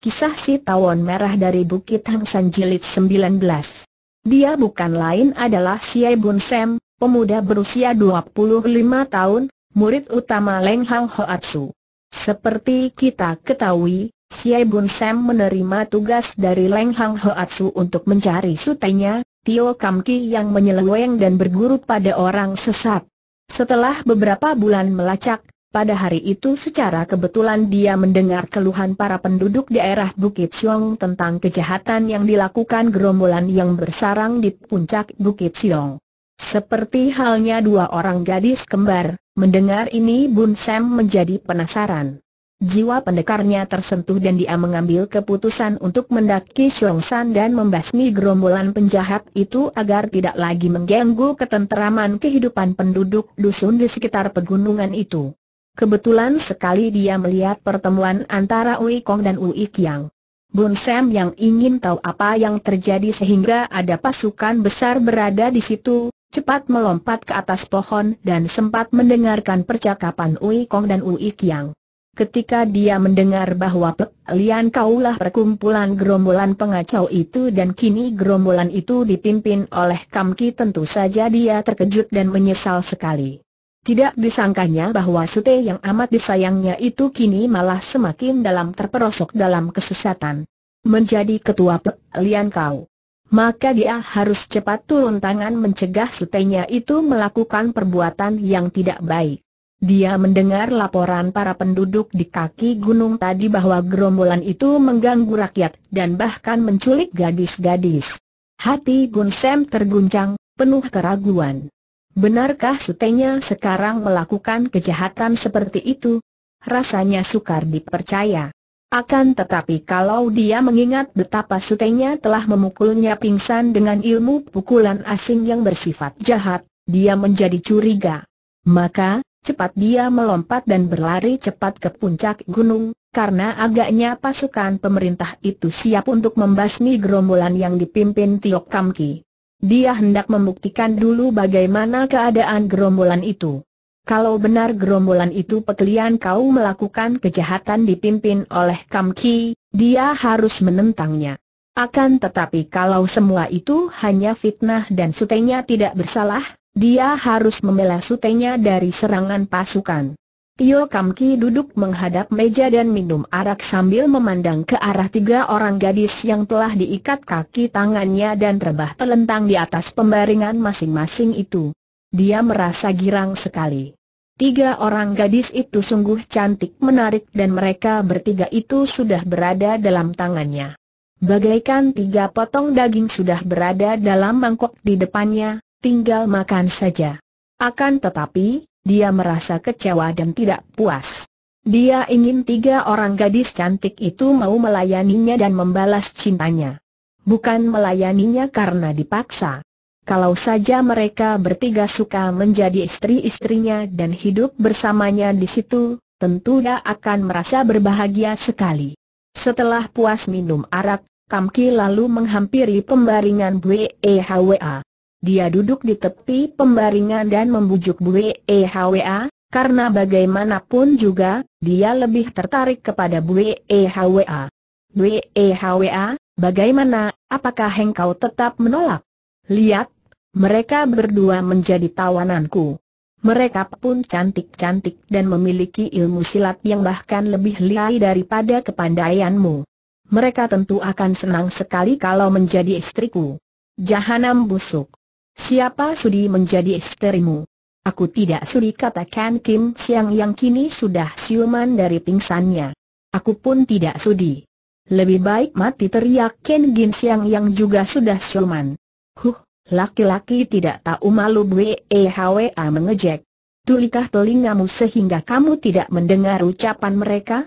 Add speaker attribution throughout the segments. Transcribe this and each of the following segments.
Speaker 1: Kisah si tawon merah dari Bukit Hang San Jilid 19 Dia bukan lain adalah si Bun Sam, pemuda berusia 25 tahun, murid utama Leng Hang Hoatsu. Seperti kita ketahui, si Bun Sam menerima tugas dari Leng Hang Hoatsu untuk mencari sutenya, Tio Kam Ki yang menyeleweng dan berguru pada orang sesat. Setelah beberapa bulan melacak, pada hari itu secara kebetulan dia mendengar keluhan para penduduk daerah Bukit Siong tentang kejahatan yang dilakukan gerombolan yang bersarang di puncak Bukit Siong. Seperti halnya dua orang gadis kembar, mendengar ini Bun Sam menjadi penasaran. Jiwa pendekarnya tersentuh dan dia mengambil keputusan untuk mendaki Siong San dan membasmi gerombolan penjahat itu agar tidak lagi mengganggu ketenteraman kehidupan penduduk dusun di sekitar pegunungan itu. Kebetulan sekali dia melihat pertemuan antara Ui Kong dan Ui Kiang. Bun Sam yang ingin tahu apa yang terjadi sehingga ada pasukan besar berada di situ, cepat melompat ke atas pohon dan sempat mendengarkan percakapan Ui Kong dan Ui Kiang. Ketika dia mendengar bahwa Pek Lian kaulah perkumpulan gerombolan pengacau itu dan kini gerombolan itu dipimpin oleh Kamki tentu saja dia terkejut dan menyesal sekali. Tidak disangkanya bahwa Sute yang amat disayangnya itu kini malah semakin dalam terperosok dalam kesesatan. Menjadi ketua pelian kau. Maka dia harus cepat turun tangan mencegah Sutenya itu melakukan perbuatan yang tidak baik. Dia mendengar laporan para penduduk di kaki gunung tadi bahwa gerombolan itu mengganggu rakyat dan bahkan menculik gadis-gadis. Hati Gunsem terguncang, penuh keraguan. Benarkah setenya sekarang melakukan kejahatan seperti itu? Rasanya sukar dipercaya. Akan tetapi kalau dia mengingat betapa sutenya telah memukulnya pingsan dengan ilmu pukulan asing yang bersifat jahat, dia menjadi curiga. Maka, cepat dia melompat dan berlari cepat ke puncak gunung, karena agaknya pasukan pemerintah itu siap untuk membasmi gerombolan yang dipimpin Tiok Kamki. Dia hendak membuktikan dulu bagaimana keadaan gerombolan itu. Kalau benar gerombolan itu pekelian kau melakukan kejahatan dipimpin oleh Kam Ki, dia harus menentangnya. Akan tetapi kalau semua itu hanya fitnah dan sutenya tidak bersalah, dia harus membela sutenya dari serangan pasukan. Tio Kam Ki duduk menghadap meja dan minum arak sambil memandang ke arah tiga orang gadis yang telah diikat kaki tangannya dan terbah telentang di atas pembaringan masing-masing itu. Dia merasa girang sekali. Tiga orang gadis itu sungguh cantik menarik dan mereka bertiga itu sudah berada dalam tangannya. Bagaikan tiga potong daging sudah berada dalam mangkok di depannya, tinggal makan saja. Akan tetapi, dia merasa kecewa dan tidak puas. Dia ingin tiga orang gadis cantik itu mau melayaninya dan membalas cintanya. Bukan melayaninya karena dipaksa. Kalau saja mereka bertiga suka menjadi istri-istrinya dan hidup bersamanya di situ, tentu dia akan merasa berbahagia sekali. Setelah puas minum arak, Kamki lalu menghampiri pembaringan Bwe Hwa. Dia duduk di tepi pembaringan dan membujuk Bue EHWA, karena bagaimanapun juga, dia lebih tertarik kepada Bue EHWA. Bue EHWA, bagaimana, apakah engkau tetap menolak? Lihat, mereka berdua menjadi tawananku. Mereka pun cantik-cantik dan memiliki ilmu silat yang bahkan lebih liar daripada kepandaianmu. Mereka tentu akan senang sekali kalau menjadi istriku. Jahanam busuk. Siapa sudi menjadi istrimu? Aku tidak sudi katakan Kim Siang yang kini sudah siuman dari pingsannya. Aku pun tidak sudi. Lebih baik mati teriak Ken Gin Siang yang juga sudah siuman. Huh, laki-laki tidak tahu malu BEHWA e mengejek. Tulikah telingamu sehingga kamu tidak mendengar ucapan mereka?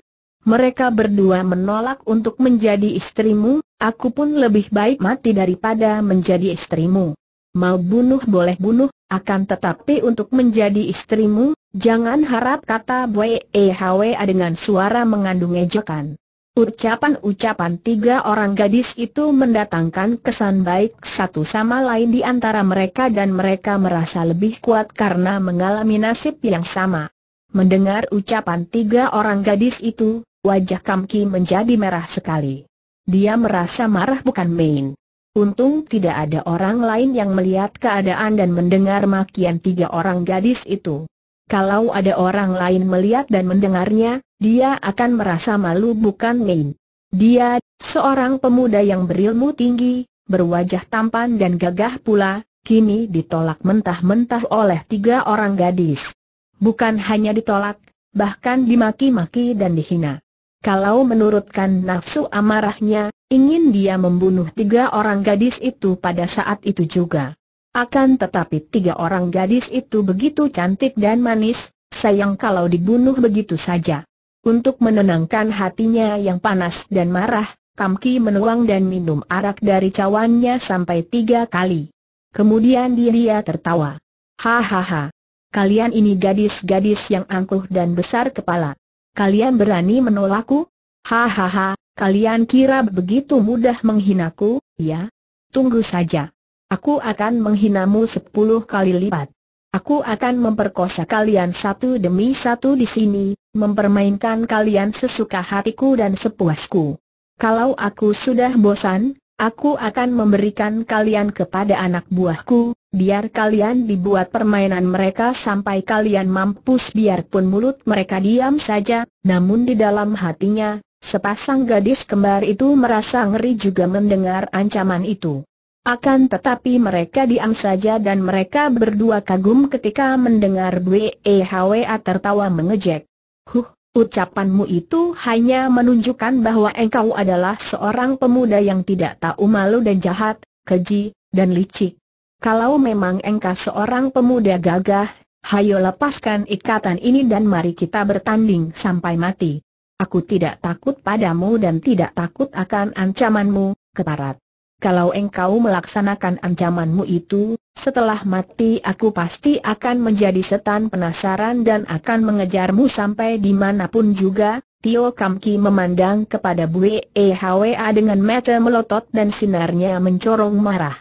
Speaker 1: Mereka berdua menolak untuk menjadi istrimu, aku pun lebih baik mati daripada menjadi istrimu mau bunuh boleh bunuh, akan tetapi untuk menjadi istrimu, jangan harap kata Bwe Hwa dengan suara mengandung ejekan. Ucapan-ucapan tiga orang gadis itu mendatangkan kesan baik satu sama lain di antara mereka dan mereka merasa lebih kuat karena mengalami nasib yang sama. Mendengar ucapan tiga orang gadis itu, wajah Kamki menjadi merah sekali. Dia merasa marah bukan main. Untung tidak ada orang lain yang melihat keadaan dan mendengar makian tiga orang gadis itu. Kalau ada orang lain melihat dan mendengarnya, dia akan merasa malu bukan main. Dia, seorang pemuda yang berilmu tinggi, berwajah tampan dan gagah pula, kini ditolak mentah-mentah oleh tiga orang gadis. Bukan hanya ditolak, bahkan dimaki-maki dan dihina. Kalau menurutkan nafsu amarahnya, ingin dia membunuh tiga orang gadis itu pada saat itu juga. Akan tetapi tiga orang gadis itu begitu cantik dan manis, sayang kalau dibunuh begitu saja. Untuk menenangkan hatinya yang panas dan marah, Kamki menuang dan minum arak dari cawannya sampai tiga kali. Kemudian dia tertawa. Hahaha. Kalian ini gadis-gadis yang angkuh dan besar kepala. Kalian berani menolakku? Hahaha, kalian kira begitu mudah menghinaku, ya? Tunggu saja. Aku akan menghinamu sepuluh kali lipat. Aku akan memperkosa kalian satu demi satu di sini, mempermainkan kalian sesuka hatiku dan sepuasku. Kalau aku sudah bosan, Aku akan memberikan kalian kepada anak buahku, biar kalian dibuat permainan mereka sampai kalian mampus biarpun mulut mereka diam saja, namun di dalam hatinya, sepasang gadis kembar itu merasa ngeri juga mendengar ancaman itu. Akan tetapi mereka diam saja dan mereka berdua kagum ketika mendengar Bwehwa tertawa mengejek. Huh, Ucapanmu itu hanya menunjukkan bahwa engkau adalah seorang pemuda yang tidak tahu malu dan jahat, keji, dan licik. Kalau memang engkau seorang pemuda gagah, hayo lepaskan ikatan ini dan mari kita bertanding sampai mati. Aku tidak takut padamu dan tidak takut akan ancamanmu, keparat. Kalau engkau melaksanakan ancamanmu itu, setelah mati aku pasti akan menjadi setan penasaran dan akan mengejarmu sampai dimanapun juga, Tio Kam Ki memandang kepada Bu e A dengan mata melotot dan sinarnya mencorong marah.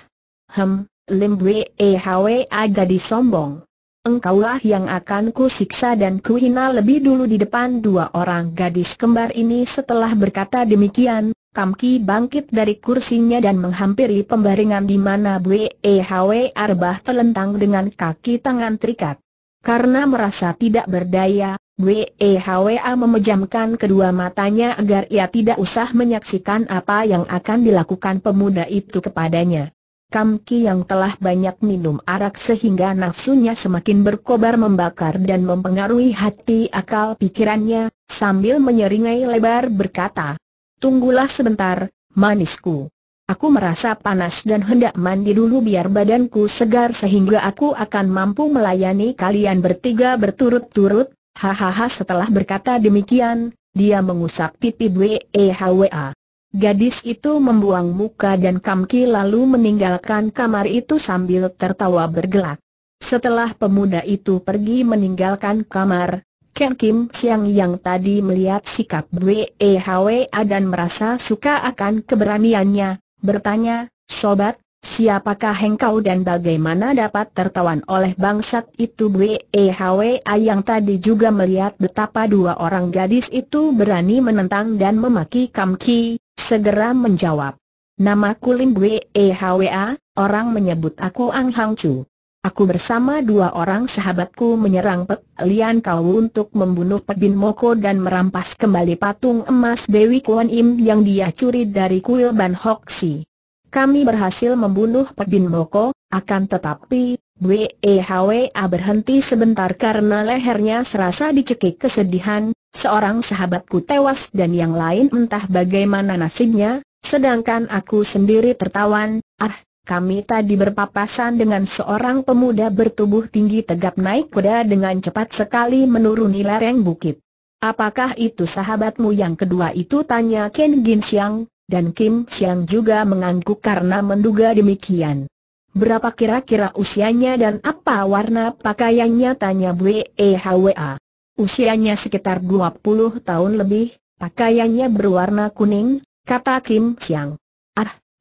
Speaker 1: Hem, Lim Bu e A gadis sombong. Engkaulah yang akan ku siksa dan ku hina lebih dulu di depan dua orang gadis kembar ini setelah berkata demikian, Kamki bangkit dari kursinya dan menghampiri pembaringan di mana Bwe Hwe Arbah telentang dengan kaki tangan terikat. Karena merasa tidak berdaya, Bwe A memejamkan kedua matanya agar ia tidak usah menyaksikan apa yang akan dilakukan pemuda itu kepadanya. Kamki yang telah banyak minum arak sehingga nafsunya semakin berkobar membakar dan mempengaruhi hati akal pikirannya, sambil menyeringai lebar berkata, Tunggulah sebentar, manisku. Aku merasa panas dan hendak mandi dulu biar badanku segar sehingga aku akan mampu melayani kalian bertiga berturut-turut. Hahaha setelah berkata demikian, dia mengusap pipi Hwa. Gadis itu membuang muka dan Kamki lalu meninggalkan kamar itu sambil tertawa bergelak. Setelah pemuda itu pergi meninggalkan kamar, Ken Kim siang yang tadi melihat sikap A e dan merasa suka akan keberaniannya, bertanya, Sobat, siapakah engkau dan bagaimana dapat tertawan oleh bangsat itu A e yang tadi juga melihat betapa dua orang gadis itu berani menentang dan memaki Kam Ki, segera menjawab. Nama Kulim e A orang menyebut aku Ang Hang Chu. Aku bersama dua orang sahabatku menyerang Pek Lian Kau untuk membunuh Pebin Moko dan merampas kembali patung emas Dewi Kuan Im yang dia curi dari kuil Ban Hok Si. Kami berhasil membunuh Pebin Moko, akan tetapi, WEHWA e berhenti sebentar karena lehernya serasa dicekik kesedihan, seorang sahabatku tewas dan yang lain entah bagaimana nasibnya, sedangkan aku sendiri tertawan, ah, kami tadi berpapasan dengan seorang pemuda bertubuh tinggi tegap naik kuda dengan cepat sekali menuruni lereng bukit. Apakah itu sahabatmu yang kedua itu tanya Ken Gin Siang, dan Kim Siang juga mengangguk karena menduga demikian. Berapa kira-kira usianya dan apa warna pakaiannya tanya e WEHWA. Usianya sekitar 20 tahun lebih, pakaiannya berwarna kuning, kata Kim Siang.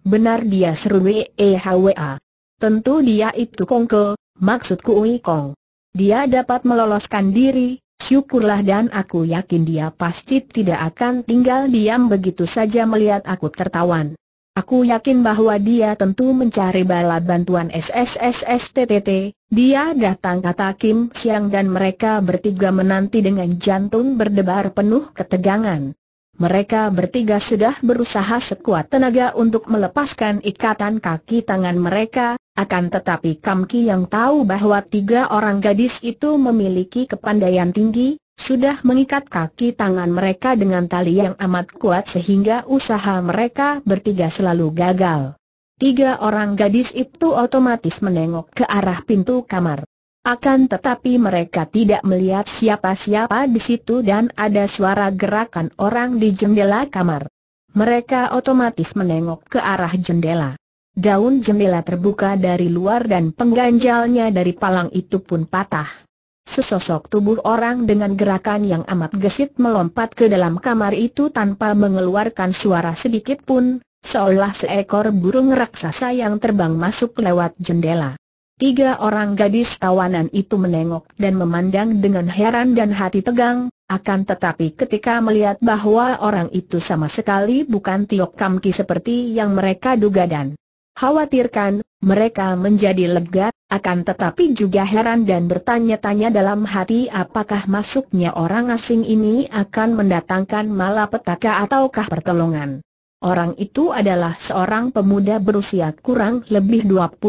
Speaker 1: Benar dia seru WEHWA. E, tentu dia itu kongke, maksudku Ui Kong. Dia dapat meloloskan diri, syukurlah dan aku yakin dia pasti tidak akan tinggal diam begitu saja melihat aku tertawan. Aku yakin bahwa dia tentu mencari bala bantuan SSSSTTT, dia datang kata Kim Siang dan mereka bertiga menanti dengan jantung berdebar penuh ketegangan mereka bertiga sudah berusaha sekuat tenaga untuk melepaskan ikatan kaki tangan mereka, akan tetapi Kamki yang tahu bahwa tiga orang gadis itu memiliki kepandaian tinggi, sudah mengikat kaki tangan mereka dengan tali yang amat kuat sehingga usaha mereka bertiga selalu gagal. Tiga orang gadis itu otomatis menengok ke arah pintu kamar. Akan tetapi mereka tidak melihat siapa-siapa di situ dan ada suara gerakan orang di jendela kamar. Mereka otomatis menengok ke arah jendela. Daun jendela terbuka dari luar dan pengganjalnya dari palang itu pun patah. Sesosok tubuh orang dengan gerakan yang amat gesit melompat ke dalam kamar itu tanpa mengeluarkan suara sedikit pun, seolah seekor burung raksasa yang terbang masuk lewat jendela. Tiga orang gadis tawanan itu menengok dan memandang dengan heran dan hati tegang, akan tetapi ketika melihat bahwa orang itu sama sekali bukan Tiok Kamki seperti yang mereka duga dan khawatirkan, mereka menjadi lega, akan tetapi juga heran dan bertanya-tanya dalam hati apakah masuknya orang asing ini akan mendatangkan malapetaka ataukah pertolongan. Orang itu adalah seorang pemuda berusia kurang lebih 25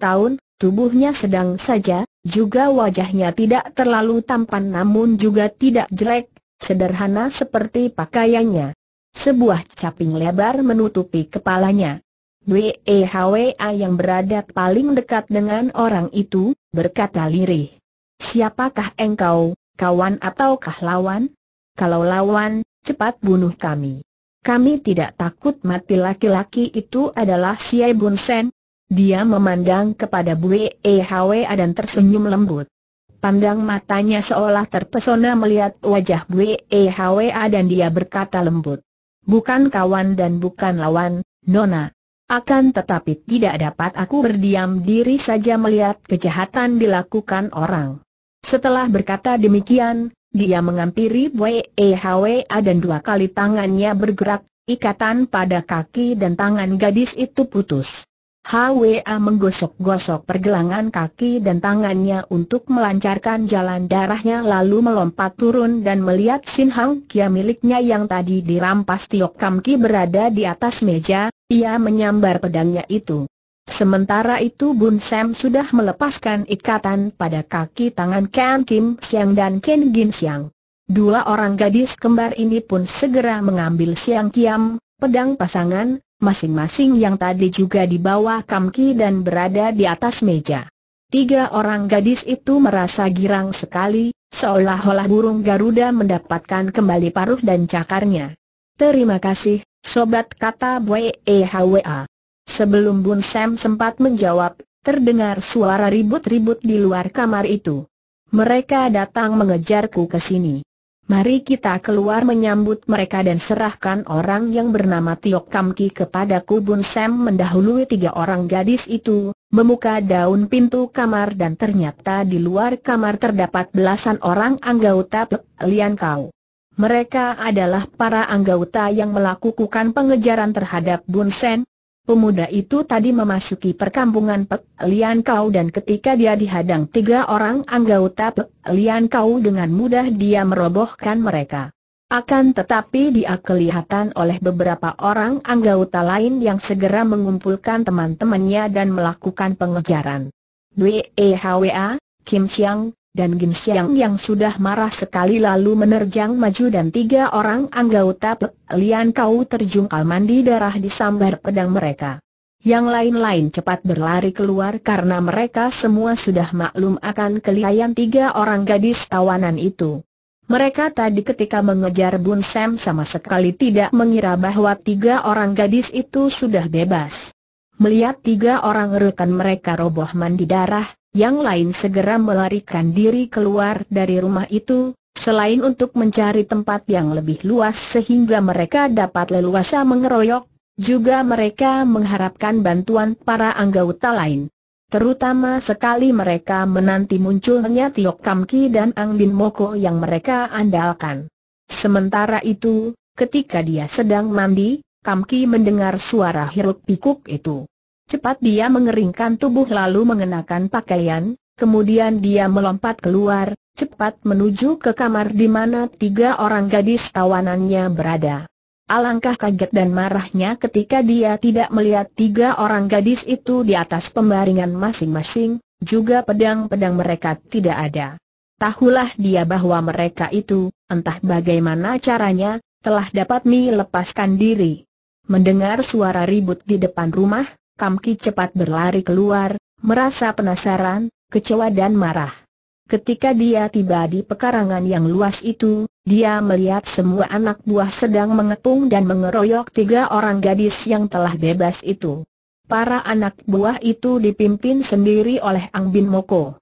Speaker 1: tahun, Tubuhnya sedang saja, juga wajahnya tidak terlalu tampan namun juga tidak jelek, sederhana seperti pakaiannya. Sebuah caping lebar menutupi kepalanya. WEHWA yang berada paling dekat dengan orang itu, berkata lirih. Siapakah engkau, kawan ataukah lawan? Kalau lawan, cepat bunuh kami. Kami tidak takut mati laki-laki itu adalah Siai Bun Sen, dia memandang kepada Bu Ehwe dan tersenyum lembut. Pandang matanya seolah terpesona melihat wajah Bu Ehwe dan dia berkata lembut. Bukan kawan dan bukan lawan, Nona. Akan tetapi tidak dapat aku berdiam diri saja melihat kejahatan dilakukan orang. Setelah berkata demikian, dia mengampiri Bu Ehwe dan dua kali tangannya bergerak, ikatan pada kaki dan tangan gadis itu putus. HWA menggosok-gosok pergelangan kaki dan tangannya untuk melancarkan jalan darahnya lalu melompat turun dan melihat Sin Hang Kia miliknya yang tadi dirampas Tiok Kam Ki berada di atas meja, ia menyambar pedangnya itu. Sementara itu Bun Sam sudah melepaskan ikatan pada kaki tangan Ken Kim Siang dan Ken Gin Siang. Dua orang gadis kembar ini pun segera mengambil Siang Kiam, pedang pasangan, masing-masing yang tadi juga di bawah kamki dan berada di atas meja. Tiga orang gadis itu merasa girang sekali, seolah-olah burung Garuda mendapatkan kembali paruh dan cakarnya. Terima kasih, Sobat kata WEHWA. Sebelum Bun Sam sempat menjawab, terdengar suara ribut-ribut di luar kamar itu. Mereka datang mengejarku ke sini. Mari kita keluar menyambut mereka dan serahkan orang yang bernama Tio Kamki kepada Kubun Sam mendahului tiga orang gadis itu, memuka daun pintu kamar dan ternyata di luar kamar terdapat belasan orang anggota Lian Kau. Mereka adalah para anggota yang melakukan pengejaran terhadap Bun Sen, Pemuda itu tadi memasuki perkampungan Pek Lian Kau dan ketika dia dihadang tiga orang anggota Pek Lian Kau dengan mudah dia merobohkan mereka. Akan tetapi dia kelihatan oleh beberapa orang anggota lain yang segera mengumpulkan teman-temannya dan melakukan pengejaran. Wehwa Hwa, Kim Xiang, dan Gin Xiang yang sudah marah sekali lalu menerjang maju dan tiga orang anggota Utap Lian Kau terjungkal mandi darah di sambar pedang mereka. Yang lain-lain cepat berlari keluar karena mereka semua sudah maklum akan kelihayan tiga orang gadis tawanan itu. Mereka tadi ketika mengejar Bun Sam sama sekali tidak mengira bahwa tiga orang gadis itu sudah bebas. Melihat tiga orang rekan mereka roboh mandi darah, yang lain segera melarikan diri keluar dari rumah itu, selain untuk mencari tempat yang lebih luas sehingga mereka dapat leluasa mengeroyok, juga mereka mengharapkan bantuan para anggota lain. Terutama sekali mereka menanti munculnya Tiok Kamki dan Ang Bin Moko yang mereka andalkan. Sementara itu, ketika dia sedang mandi, Kamki mendengar suara hiruk pikuk itu. Cepat dia mengeringkan tubuh lalu mengenakan pakaian, kemudian dia melompat keluar, cepat menuju ke kamar di mana tiga orang gadis tawanannya berada. Alangkah kaget dan marahnya ketika dia tidak melihat tiga orang gadis itu di atas pembaringan masing-masing, juga pedang-pedang mereka tidak ada. Tahulah dia bahwa mereka itu, entah bagaimana caranya, telah dapat melepaskan diri. Mendengar suara ribut di depan rumah, Kamki cepat berlari keluar, merasa penasaran, kecewa dan marah. Ketika dia tiba di pekarangan yang luas itu, dia melihat semua anak buah sedang mengepung dan mengeroyok tiga orang gadis yang telah bebas itu. Para anak buah itu dipimpin sendiri oleh Ang Bin Moko.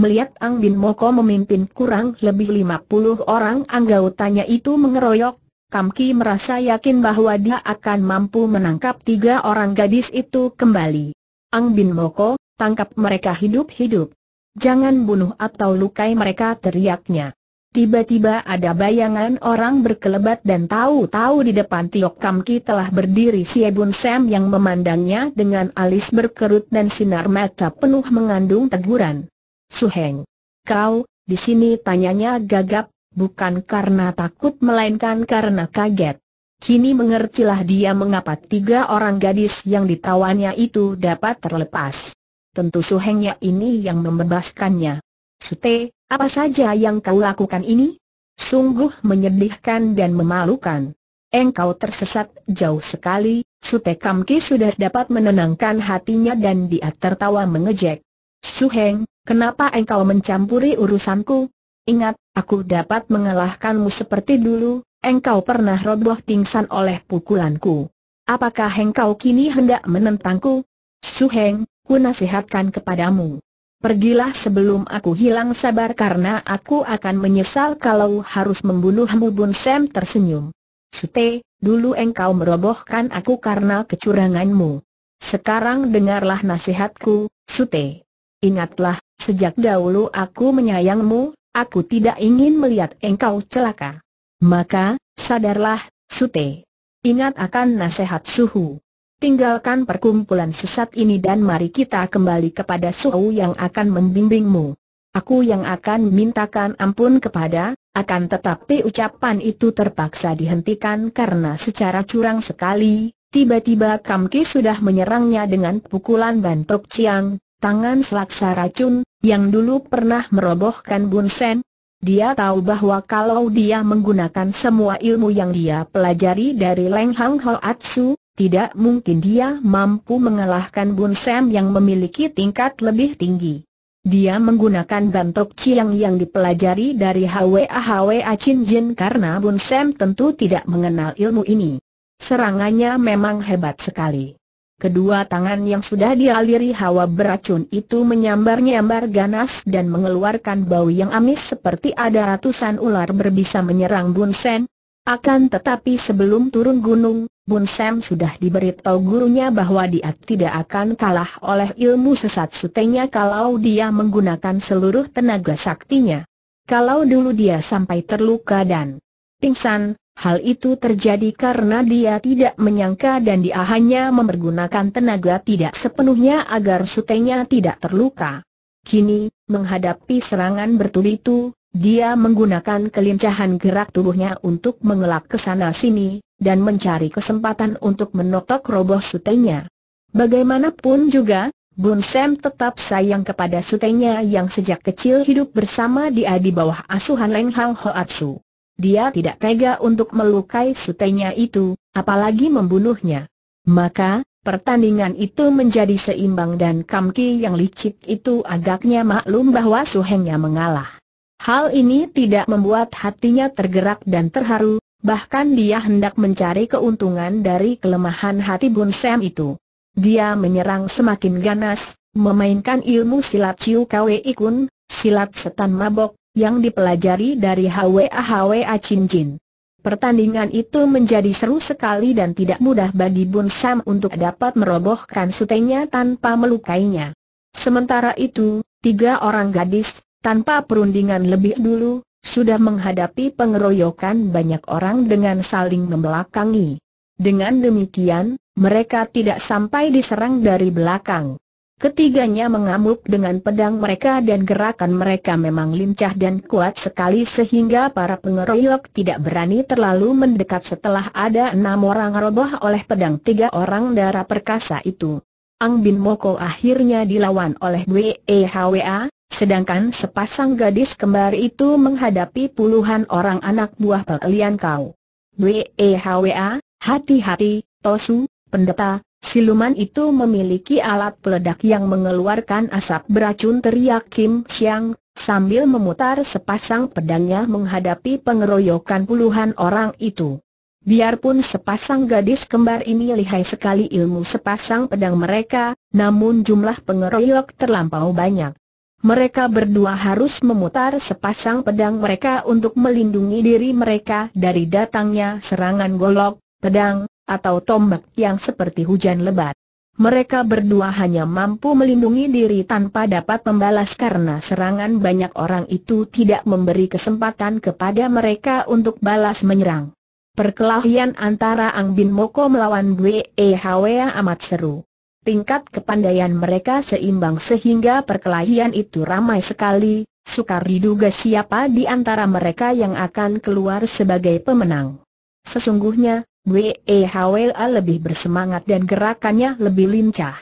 Speaker 1: Melihat Ang Bin Moko memimpin kurang lebih lima puluh orang anggautanya itu mengeroyok, Kamki merasa yakin bahwa dia akan mampu menangkap tiga orang gadis itu kembali. Ang Bin Moko, tangkap mereka hidup-hidup. Jangan bunuh atau lukai mereka teriaknya. Tiba-tiba ada bayangan orang berkelebat dan tahu-tahu di depan Tiok Kamki telah berdiri si Ebun Sam yang memandangnya dengan alis berkerut dan sinar mata penuh mengandung teguran. Suheng. Kau, di sini tanyanya gagap, bukan karena takut melainkan karena kaget. Kini mengertilah dia mengapa tiga orang gadis yang ditawannya itu dapat terlepas. Tentu suhengnya ini yang membebaskannya. Sute, apa saja yang kau lakukan ini? Sungguh menyedihkan dan memalukan. Engkau tersesat jauh sekali, Sute Kamki sudah dapat menenangkan hatinya dan dia tertawa mengejek. Suheng, kenapa engkau mencampuri urusanku? Ingat, aku dapat mengalahkanmu seperti dulu, engkau pernah roboh pingsan oleh pukulanku. Apakah engkau kini hendak menentangku? Suheng, ku nasihatkan kepadamu. Pergilah sebelum aku hilang sabar karena aku akan menyesal kalau harus membunuhmu Bun Sam tersenyum. Sute, dulu engkau merobohkan aku karena kecuranganmu. Sekarang dengarlah nasihatku, Sute. Ingatlah, sejak dahulu aku menyayangmu Aku tidak ingin melihat engkau celaka. Maka, sadarlah, Sute. Ingat akan nasihat Suhu. Tinggalkan perkumpulan sesat ini dan mari kita kembali kepada Suhu yang akan membimbingmu. Aku yang akan mintakan ampun kepada, akan tetapi ucapan itu terpaksa dihentikan karena secara curang sekali, tiba-tiba Kamki sudah menyerangnya dengan pukulan bantok ciang, tangan selaksa racun, yang dulu pernah merobohkan Bun Sen. Dia tahu bahwa kalau dia menggunakan semua ilmu yang dia pelajari dari Leng Hang Atsu, tidak mungkin dia mampu mengalahkan Bun Sen yang memiliki tingkat lebih tinggi. Dia menggunakan bantok ciang yang dipelajari dari HWA HWA Chin Jin karena Bun Sen tentu tidak mengenal ilmu ini. Serangannya memang hebat sekali. Kedua tangan yang sudah dialiri hawa beracun itu menyambar-nyambar ganas dan mengeluarkan bau yang amis seperti ada ratusan ular berbisa menyerang Bun Sen. Akan tetapi sebelum turun gunung, Bun Sen sudah diberitahu gurunya bahwa dia tidak akan kalah oleh ilmu sesat sutenya kalau dia menggunakan seluruh tenaga saktinya. Kalau dulu dia sampai terluka dan pingsan, Hal itu terjadi karena dia tidak menyangka dan dia hanya mempergunakan tenaga tidak sepenuhnya agar sutenya tidak terluka. Kini, menghadapi serangan bertubi itu, dia menggunakan kelincahan gerak tubuhnya untuk mengelak ke sana sini, dan mencari kesempatan untuk menotok roboh sutenya. Bagaimanapun juga, Bun Sam tetap sayang kepada sutenya yang sejak kecil hidup bersama dia di bawah asuhan Leng Hang Hoatsu. Dia tidak tega untuk melukai sutenya itu, apalagi membunuhnya. Maka, pertandingan itu menjadi seimbang dan Kamki yang licik itu agaknya maklum bahwa Suhengnya mengalah. Hal ini tidak membuat hatinya tergerak dan terharu, bahkan dia hendak mencari keuntungan dari kelemahan hati Bun Sam itu. Dia menyerang semakin ganas, memainkan ilmu silat Chiu Kwe Ikun, silat setan mabok, yang dipelajari dari HWA-HWA Jin. Pertandingan itu menjadi seru sekali dan tidak mudah bagi Bun Sam untuk dapat merobohkan sutenya tanpa melukainya. Sementara itu, tiga orang gadis, tanpa perundingan lebih dulu, sudah menghadapi pengeroyokan banyak orang dengan saling membelakangi. Dengan demikian, mereka tidak sampai diserang dari belakang. Ketiganya mengamuk dengan pedang mereka dan gerakan mereka memang lincah dan kuat sekali sehingga para pengeroyok tidak berani terlalu mendekat setelah ada enam orang roboh oleh pedang tiga orang darah perkasa itu. Ang Bin Moko akhirnya dilawan oleh WEHWA, sedangkan sepasang gadis kembar itu menghadapi puluhan orang anak buah Pelian Kau. WEHWA, hati-hati, Tosu, pendeta, Siluman itu memiliki alat peledak yang mengeluarkan asap beracun teriak Kim Siang, sambil memutar sepasang pedangnya menghadapi pengeroyokan puluhan orang itu. Biarpun sepasang gadis kembar ini lihai sekali ilmu sepasang pedang mereka, namun jumlah pengeroyok terlampau banyak. Mereka berdua harus memutar sepasang pedang mereka untuk melindungi diri mereka dari datangnya serangan golok, pedang, atau tombak yang seperti hujan lebat. Mereka berdua hanya mampu melindungi diri tanpa dapat membalas karena serangan banyak orang itu tidak memberi kesempatan kepada mereka untuk balas menyerang. Perkelahian antara Ang Bin Moko melawan Bwe Hwa amat seru. Tingkat kepandaian mereka seimbang sehingga perkelahian itu ramai sekali, sukar diduga siapa di antara mereka yang akan keluar sebagai pemenang. Sesungguhnya, WEHWA lebih bersemangat dan gerakannya lebih lincah.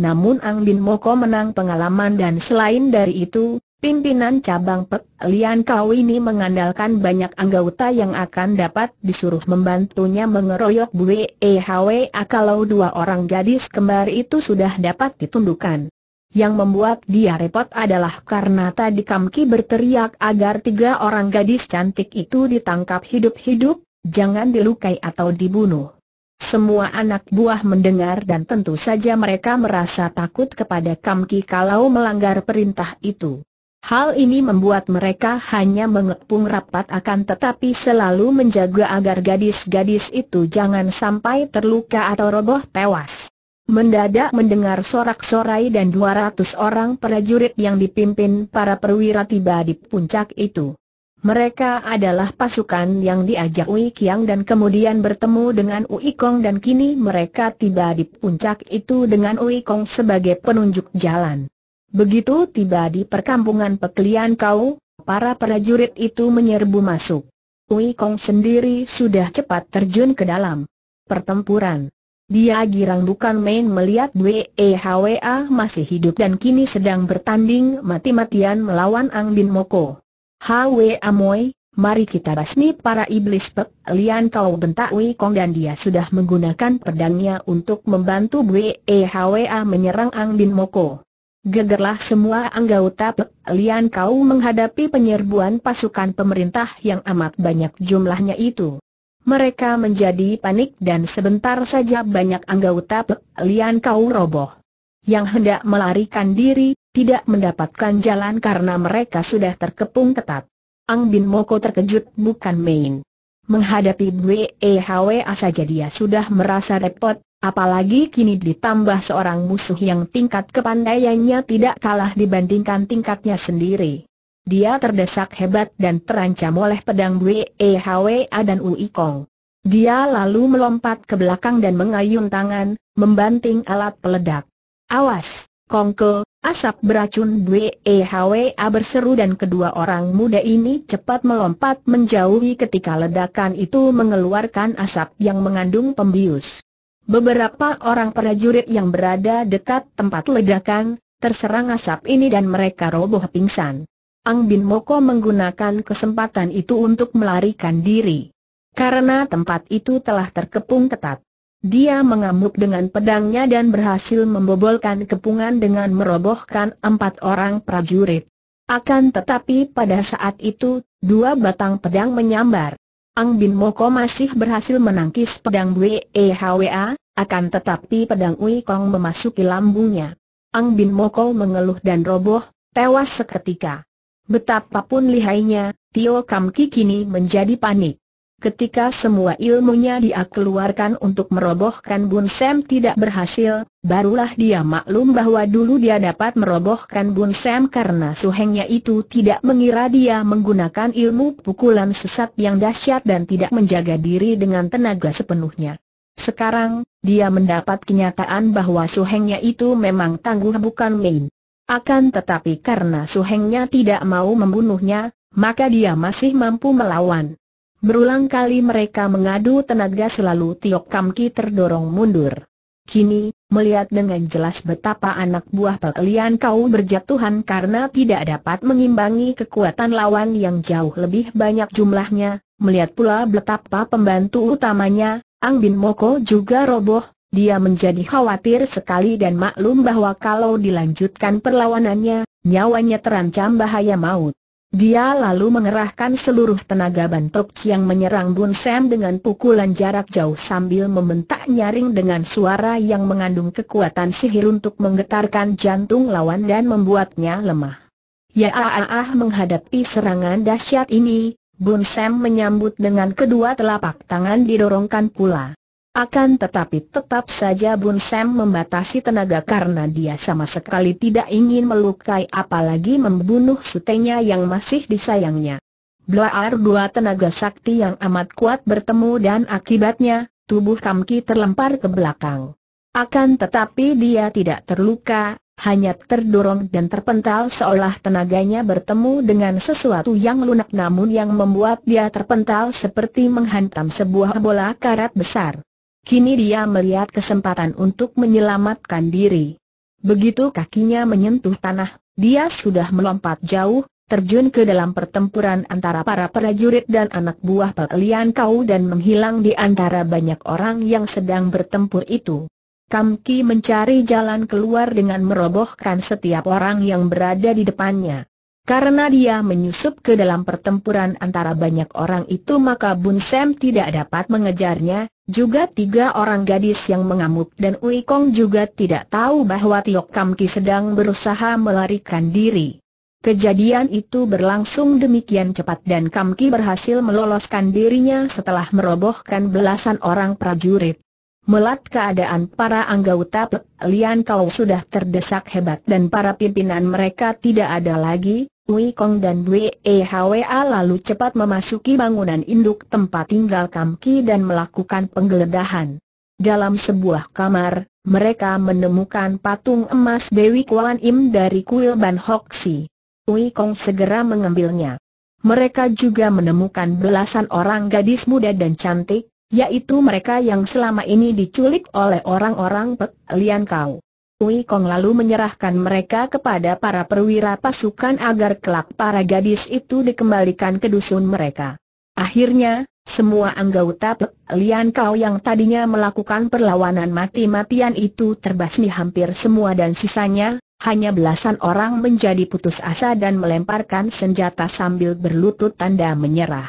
Speaker 1: Namun Ang Bin Moko menang pengalaman dan selain dari itu, pimpinan cabang Pek Lian Kau ini mengandalkan banyak anggota yang akan dapat disuruh membantunya mengeroyok WEHWA kalau dua orang gadis kembar itu sudah dapat ditundukkan. Yang membuat dia repot adalah karena tadi Kamki berteriak agar tiga orang gadis cantik itu ditangkap hidup-hidup, Jangan dilukai atau dibunuh. Semua anak buah mendengar dan tentu saja mereka merasa takut kepada Kamki kalau melanggar perintah itu. Hal ini membuat mereka hanya mengepung rapat akan tetapi selalu menjaga agar gadis-gadis itu jangan sampai terluka atau roboh tewas. Mendadak mendengar sorak-sorai dan 200 orang prajurit yang dipimpin para perwira tiba di puncak itu. Mereka adalah pasukan yang diajak Ui Kiang dan kemudian bertemu dengan Ui Kong dan kini mereka tiba di puncak itu dengan Ui Kong sebagai penunjuk jalan. Begitu tiba di perkampungan Peklian Kau, para prajurit itu menyerbu masuk. Ui Kong sendiri sudah cepat terjun ke dalam pertempuran. Dia girang bukan main melihat WEHWA e masih hidup dan kini sedang bertanding mati-matian melawan Ang Bin Moko. Hwe Amoy, mari kita basmi para iblis pek. Lian kau bentak Wei Kong dan dia sudah menggunakan pedangnya untuk membantu Wei e Hwe Hwa menyerang Ang Bin Moko. Gegerlah semua anggota pek. Lian kau menghadapi penyerbuan pasukan pemerintah yang amat banyak jumlahnya itu. Mereka menjadi panik dan sebentar saja banyak anggota pek. Lian kau roboh. Yang hendak melarikan diri, tidak mendapatkan jalan karena mereka sudah terkepung ketat. Ang Bin Moko terkejut bukan main. Menghadapi BEHWA saja dia sudah merasa repot, apalagi kini ditambah seorang musuh yang tingkat kepandaiannya tidak kalah dibandingkan tingkatnya sendiri. Dia terdesak hebat dan terancam oleh pedang e A dan Ui Kong. Dia lalu melompat ke belakang dan mengayun tangan, membanting alat peledak. Awas, Kongke, Asap beracun BEHWA berseru dan kedua orang muda ini cepat melompat menjauhi ketika ledakan itu mengeluarkan asap yang mengandung pembius. Beberapa orang prajurit yang berada dekat tempat ledakan, terserang asap ini dan mereka roboh pingsan. Ang Bin Moko menggunakan kesempatan itu untuk melarikan diri. Karena tempat itu telah terkepung ketat. Dia mengamuk dengan pedangnya dan berhasil membobolkan kepungan dengan merobohkan empat orang prajurit. Akan tetapi pada saat itu, dua batang pedang menyambar. Ang Bin Moko masih berhasil menangkis pedang WEHWA, akan tetapi pedang Ui Kong memasuki lambungnya. Ang Bin Moko mengeluh dan roboh, tewas seketika. Betapapun lihainya, Tio Kam Ki kini menjadi panik. Ketika semua ilmunya dia keluarkan untuk merobohkan Bun Sam tidak berhasil, barulah dia maklum bahwa dulu dia dapat merobohkan Bun Sam karena suhengnya itu tidak mengira dia menggunakan ilmu pukulan sesat yang dahsyat dan tidak menjaga diri dengan tenaga sepenuhnya. Sekarang, dia mendapat kenyataan bahwa suhengnya itu memang tangguh bukan main. Akan tetapi karena suhengnya tidak mau membunuhnya, maka dia masih mampu melawan. Berulang kali mereka mengadu tenaga selalu Tiok Kam Ki terdorong mundur. Kini, melihat dengan jelas betapa anak buah Peklian kau berjatuhan karena tidak dapat mengimbangi kekuatan lawan yang jauh lebih banyak jumlahnya, melihat pula betapa pembantu utamanya, Ang Bin Moko juga roboh, dia menjadi khawatir sekali dan maklum bahwa kalau dilanjutkan perlawanannya, nyawanya terancam bahaya maut. Dia lalu mengerahkan seluruh tenaga Bantok yang menyerang Bun Sen dengan pukulan jarak jauh sambil membentak nyaring dengan suara yang mengandung kekuatan sihir untuk menggetarkan jantung lawan dan membuatnya lemah. Ya ah, ah, ah menghadapi serangan dahsyat ini, Bun Sen menyambut dengan kedua telapak tangan didorongkan pula. Akan tetapi tetap saja Bun Sam membatasi tenaga karena dia sama sekali tidak ingin melukai apalagi membunuh sutenya yang masih disayangnya. Blaar dua tenaga sakti yang amat kuat bertemu dan akibatnya, tubuh Kamki terlempar ke belakang. Akan tetapi dia tidak terluka, hanya terdorong dan terpental seolah tenaganya bertemu dengan sesuatu yang lunak namun yang membuat dia terpental seperti menghantam sebuah bola karat besar. Kini dia melihat kesempatan untuk menyelamatkan diri. Begitu kakinya menyentuh tanah, dia sudah melompat jauh, terjun ke dalam pertempuran antara para prajurit dan anak buah Pelian Kau dan menghilang di antara banyak orang yang sedang bertempur itu. Kamki mencari jalan keluar dengan merobohkan setiap orang yang berada di depannya. Karena dia menyusup ke dalam pertempuran antara banyak orang itu maka Bun Sam tidak dapat mengejarnya, juga tiga orang gadis yang mengamuk dan Ui Kong juga tidak tahu bahwa Tiok Kam Ki sedang berusaha melarikan diri. Kejadian itu berlangsung demikian cepat dan Kam Ki berhasil meloloskan dirinya setelah merobohkan belasan orang prajurit. Melat keadaan para anggota Lian Kau sudah terdesak hebat dan para pimpinan mereka tidak ada lagi, Wei Kong dan Wei e Hwa lalu cepat memasuki bangunan induk tempat tinggal Kam Ki dan melakukan penggeledahan. Dalam sebuah kamar, mereka menemukan patung emas Dewi Kuan Im dari kuil Ban Hock Si. Wei Kong segera mengambilnya. Mereka juga menemukan belasan orang gadis muda dan cantik, yaitu mereka yang selama ini diculik oleh orang-orang Pek Lian Kau. Kong lalu menyerahkan mereka kepada para perwira pasukan agar kelak para gadis itu dikembalikan ke dusun mereka. Akhirnya, semua anggota Lian Kau yang tadinya melakukan perlawanan mati-matian itu terbasmi hampir semua dan sisanya, hanya belasan orang menjadi putus asa dan melemparkan senjata sambil berlutut tanda menyerah.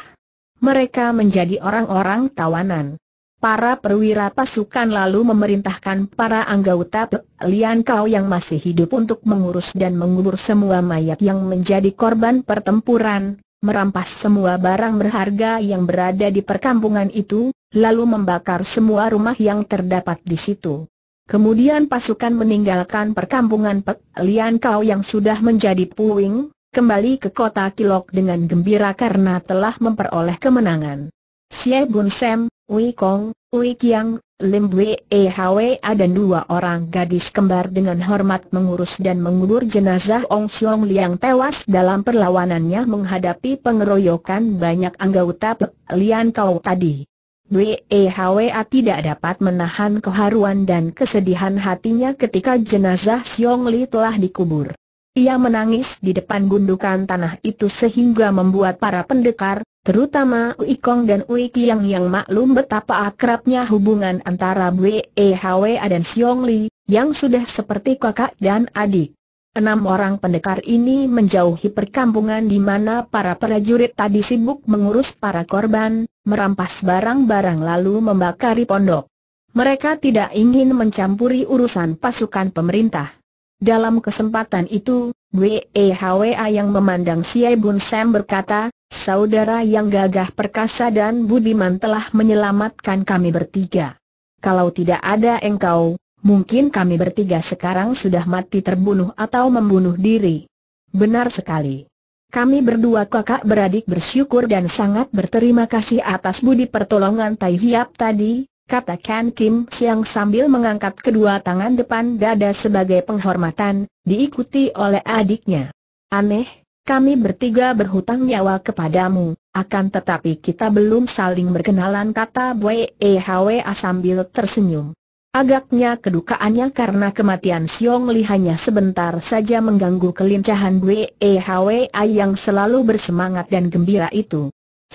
Speaker 1: Mereka menjadi orang-orang tawanan. Para perwira pasukan lalu memerintahkan para anggota pelian Kau yang masih hidup untuk mengurus dan mengubur semua mayat yang menjadi korban pertempuran, merampas semua barang berharga yang berada di perkampungan itu, lalu membakar semua rumah yang terdapat di situ. Kemudian pasukan meninggalkan perkampungan Pek Kau yang sudah menjadi puing, kembali ke kota Kilok dengan gembira karena telah memperoleh kemenangan. Xie Bun Sam, Wei Kong, Wei Kiang, Lim Wei e A dan dua orang gadis kembar dengan hormat mengurus dan mengubur jenazah Ong Xiong Liang tewas dalam perlawanannya menghadapi pengeroyokan banyak anggota Lian Kau tadi. Wei e A tidak dapat menahan keharuan dan kesedihan hatinya ketika jenazah Xiong Li telah dikubur. Ia menangis di depan gundukan tanah itu sehingga membuat para pendekar, Terutama Ui Kong dan Ui Kiang yang maklum betapa akrabnya hubungan antara Bwe Hwa dan Xiong Li, yang sudah seperti kakak dan adik. Enam orang pendekar ini menjauhi perkampungan di mana para prajurit tadi sibuk mengurus para korban, merampas barang-barang lalu membakari pondok. Mereka tidak ingin mencampuri urusan pasukan pemerintah. Dalam kesempatan itu, WEHWA yang memandang Siai Bun Sam berkata, saudara yang gagah perkasa dan budiman telah menyelamatkan kami bertiga. Kalau tidak ada engkau, mungkin kami bertiga sekarang sudah mati terbunuh atau membunuh diri. Benar sekali. Kami berdua kakak beradik bersyukur dan sangat berterima kasih atas budi pertolongan Tai Hiap tadi, katakan Kim Siang sambil mengangkat kedua tangan depan dada sebagai penghormatan, diikuti oleh adiknya. Aneh, kami bertiga berhutang nyawa kepadamu, akan tetapi kita belum saling berkenalan kata Bwe Hwa sambil tersenyum. Agaknya kedukaannya karena kematian Siong Li hanya sebentar saja mengganggu kelincahan Bwe Hwa yang selalu bersemangat dan gembira itu.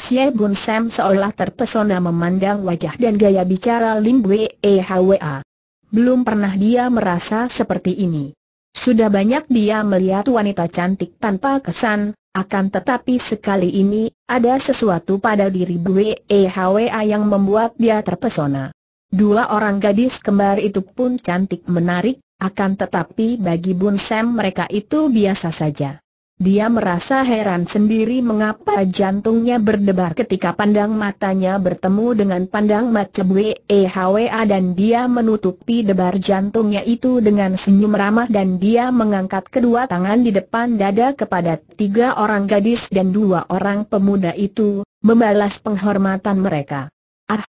Speaker 1: Xie Bun Sam seolah terpesona memandang wajah dan gaya bicara Lim E Hwa. Belum pernah dia merasa seperti ini. Sudah banyak dia melihat wanita cantik tanpa kesan, akan tetapi sekali ini, ada sesuatu pada diri E Hwa yang membuat dia terpesona. Dua orang gadis kembar itu pun cantik menarik, akan tetapi bagi Bun Sam mereka itu biasa saja. Dia merasa heran sendiri mengapa jantungnya berdebar ketika pandang matanya bertemu dengan pandang mata Bwe dan dia menutupi debar jantungnya itu dengan senyum ramah dan dia mengangkat kedua tangan di depan dada kepada tiga orang gadis dan dua orang pemuda itu, membalas penghormatan mereka.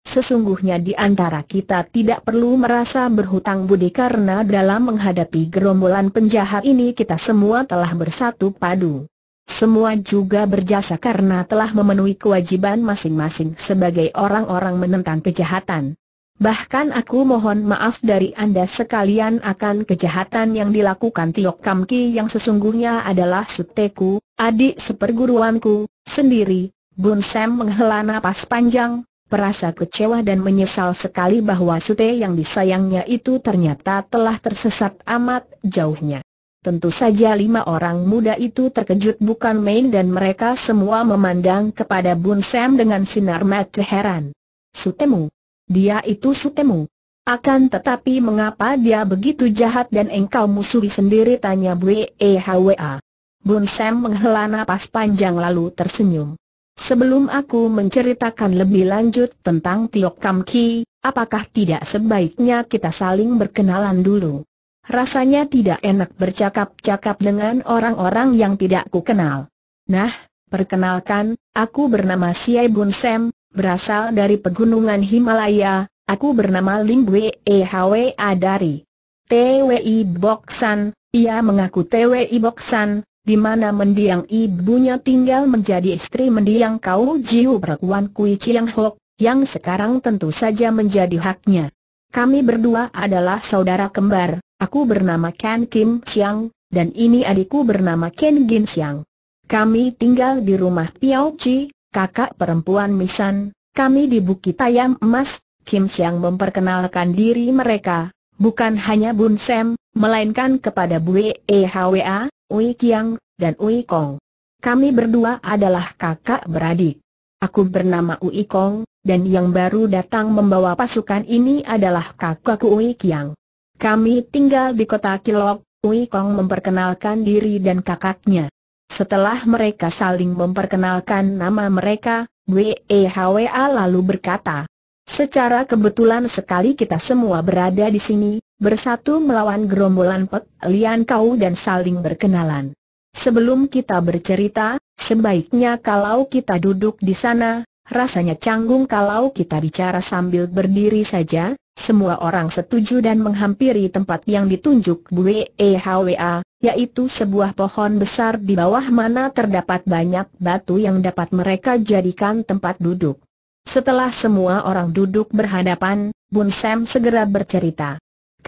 Speaker 1: Sesungguhnya di antara kita tidak perlu merasa berhutang budi karena dalam menghadapi gerombolan penjahat ini kita semua telah bersatu padu. Semua juga berjasa karena telah memenuhi kewajiban masing-masing sebagai orang-orang menentang kejahatan. Bahkan aku mohon maaf dari Anda sekalian akan kejahatan yang dilakukan Tiok Kam yang sesungguhnya adalah seteku, adik seperguruanku, sendiri. Bun Sam menghela napas panjang, perasa kecewa dan menyesal sekali bahwa Sute yang disayangnya itu ternyata telah tersesat amat jauhnya. Tentu saja lima orang muda itu terkejut bukan main dan mereka semua memandang kepada Bun Sam dengan sinar mata heran. Sutemu. Dia itu sutemu. Akan tetapi mengapa dia begitu jahat dan engkau musuhi sendiri tanya Bwe Hwa. Bun Sam menghela napas panjang lalu tersenyum. Sebelum aku menceritakan lebih lanjut tentang Tio Kam Ki, apakah tidak sebaiknya kita saling berkenalan dulu? Rasanya tidak enak bercakap-cakap dengan orang-orang yang tidak kukenal. Nah, perkenalkan, aku bernama Siai Bun Sam, berasal dari pegunungan Himalaya, aku bernama Lim Bwe Hwa dari TWI Boksan, ia mengaku TWI Boksan, di mana mendiang ibunya tinggal menjadi istri mendiang Kau Jiu berkuan Kui Chiang Hok, yang sekarang tentu saja menjadi haknya. Kami berdua adalah saudara kembar, aku bernama Ken Kim Chiang dan ini adikku bernama Ken Gin Chiang. Kami tinggal di rumah Piao Chi, kakak perempuan Misan, kami di Bukit Ayam Emas, Kim Chiang memperkenalkan diri mereka, bukan hanya Bun Sam, melainkan kepada Bue Ehwa, Ui Kiang, dan Ui Kong. Kami berdua adalah kakak beradik. Aku bernama Ui Kong, dan yang baru datang membawa pasukan ini adalah kakakku Ui Kiang. Kami tinggal di kota Kilok, Ui Kong memperkenalkan diri dan kakaknya. Setelah mereka saling memperkenalkan nama mereka, Hwa lalu berkata, Secara kebetulan sekali kita semua berada di sini, bersatu melawan gerombolan Pek Lian Kau dan saling berkenalan. Sebelum kita bercerita, sebaiknya kalau kita duduk di sana, rasanya canggung kalau kita bicara sambil berdiri saja, semua orang setuju dan menghampiri tempat yang ditunjuk WEHWA, yaitu sebuah pohon besar di bawah mana terdapat banyak batu yang dapat mereka jadikan tempat duduk. Setelah semua orang duduk berhadapan, Bun Sam segera bercerita.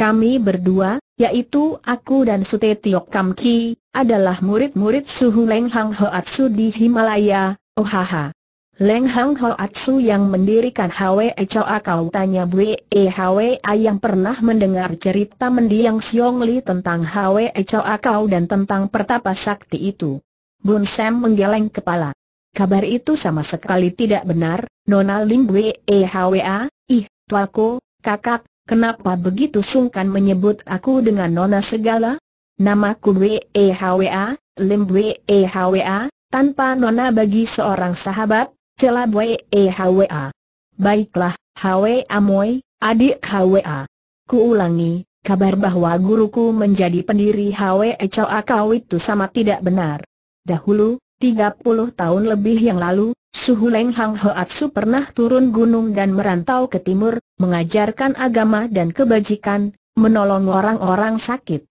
Speaker 1: Kami berdua, yaitu aku dan Sute Tiok Kam Ki, adalah murid-murid Suhu Leng Hang Hoatsu di Himalaya, ohaha. Leng Hang Hoatsu yang mendirikan Hwe Choa kau tanya Bwe e. Hwe yang pernah mendengar cerita mendiang Siong Li tentang Hwe Choa kau dan tentang pertapa sakti itu. Bun Sam menggeleng kepala. Kabar itu sama sekali tidak benar, Nona Lim Bwe e. Hwa, ih, tuaku, kakak, Kenapa begitu sungkan menyebut aku dengan Nona segala? Namaku W.E.H.W.A., Lim W.E.H.W.A., tanpa Nona bagi seorang sahabat, celah W.E.H.W.A. Baiklah, H.W.A. Moy, adik H.W.A. Kuulangi, kabar bahwa guruku menjadi pendiri H.W.E. Choa Kau itu sama tidak benar. Dahulu, 30 tahun lebih yang lalu, Suhu Leng Hang Hoatsu pernah turun gunung dan merantau ke timur, mengajarkan agama dan kebajikan, menolong orang-orang sakit.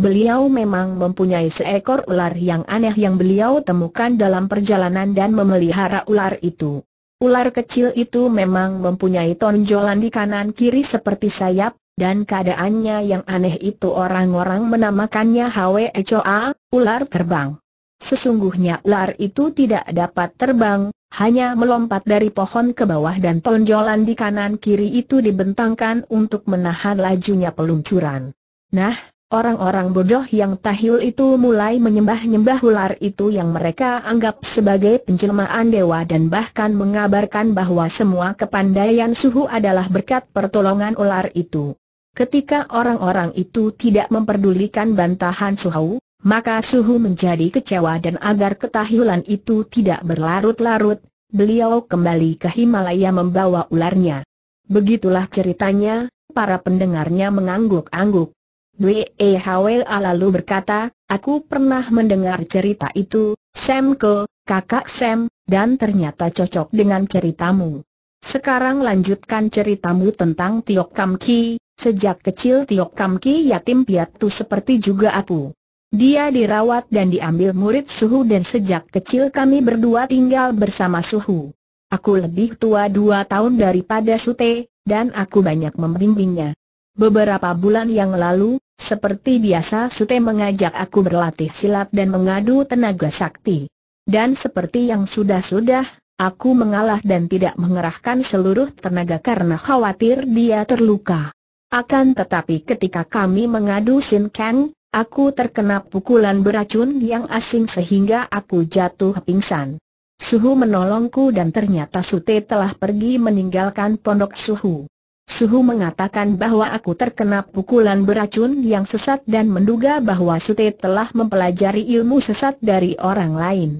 Speaker 1: Beliau memang mempunyai seekor ular yang aneh yang beliau temukan dalam perjalanan dan memelihara ular itu. Ular kecil itu memang mempunyai tonjolan di kanan kiri seperti sayap, dan keadaannya yang aneh itu orang-orang menamakannya Hwe Choa, ular terbang. Sesungguhnya ular itu tidak dapat terbang, hanya melompat dari pohon ke bawah dan tonjolan di kanan kiri itu dibentangkan untuk menahan lajunya peluncuran. Nah, orang-orang bodoh yang tahil itu mulai menyembah-nyembah ular itu yang mereka anggap sebagai penjelmaan dewa dan bahkan mengabarkan bahwa semua kepandaian suhu adalah berkat pertolongan ular itu. Ketika orang-orang itu tidak memperdulikan bantahan suhu. Maka Suhu menjadi kecewa dan agar ketahilan itu tidak berlarut-larut, beliau kembali ke Himalaya membawa ularnya. Begitulah ceritanya, para pendengarnya mengangguk-angguk. Dwe Hwa lalu berkata, aku pernah mendengar cerita itu, Sam ke, kakak Sam, dan ternyata cocok dengan ceritamu. Sekarang lanjutkan ceritamu tentang Tiok Kam Ki, sejak kecil Tiok Kam Ki yatim piatu seperti juga aku. Dia dirawat dan diambil murid Suhu dan sejak kecil kami berdua tinggal bersama Suhu. Aku lebih tua dua tahun daripada Sute, dan aku banyak membimbingnya. Beberapa bulan yang lalu, seperti biasa Sute mengajak aku berlatih silat dan mengadu tenaga sakti. Dan seperti yang sudah-sudah, aku mengalah dan tidak mengerahkan seluruh tenaga karena khawatir dia terluka. Akan tetapi ketika kami mengadu Sin Kang, Aku terkena pukulan beracun yang asing sehingga aku jatuh pingsan. Suhu menolongku dan ternyata Sute telah pergi meninggalkan pondok Suhu. Suhu mengatakan bahwa aku terkena pukulan beracun yang sesat dan menduga bahwa Sute telah mempelajari ilmu sesat dari orang lain.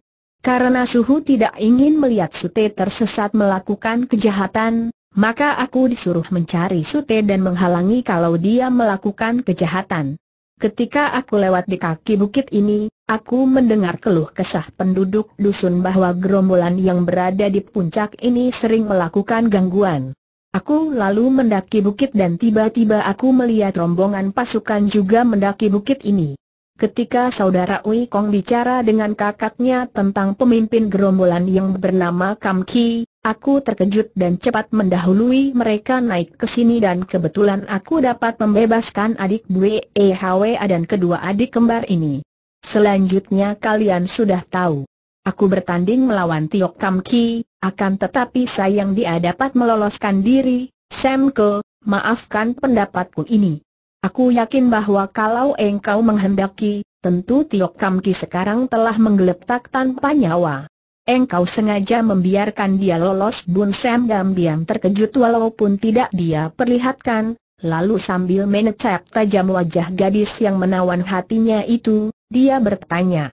Speaker 1: Karena Suhu tidak ingin melihat Sute tersesat melakukan kejahatan, maka aku disuruh mencari Sute dan menghalangi kalau dia melakukan kejahatan. Ketika aku lewat di kaki bukit ini, aku mendengar keluh kesah penduduk dusun bahwa gerombolan yang berada di puncak ini sering melakukan gangguan. Aku lalu mendaki bukit dan tiba-tiba aku melihat rombongan pasukan juga mendaki bukit ini. Ketika saudara Ui Kong bicara dengan kakaknya tentang pemimpin gerombolan yang bernama Kam Ki, Aku terkejut dan cepat mendahului mereka naik ke sini dan kebetulan aku dapat membebaskan adik gue EHWA dan kedua adik kembar ini. Selanjutnya kalian sudah tahu. Aku bertanding melawan Tiok Kam Ki, akan tetapi sayang dia dapat meloloskan diri, Ke, maafkan pendapatku ini. Aku yakin bahwa kalau engkau menghendaki, tentu Tiok Kam Ki sekarang telah menggeletak tanpa nyawa. Engkau sengaja membiarkan dia lolos Bun Sam diam-diam terkejut walaupun tidak dia perlihatkan, lalu sambil menecap tajam wajah gadis yang menawan hatinya itu, dia bertanya,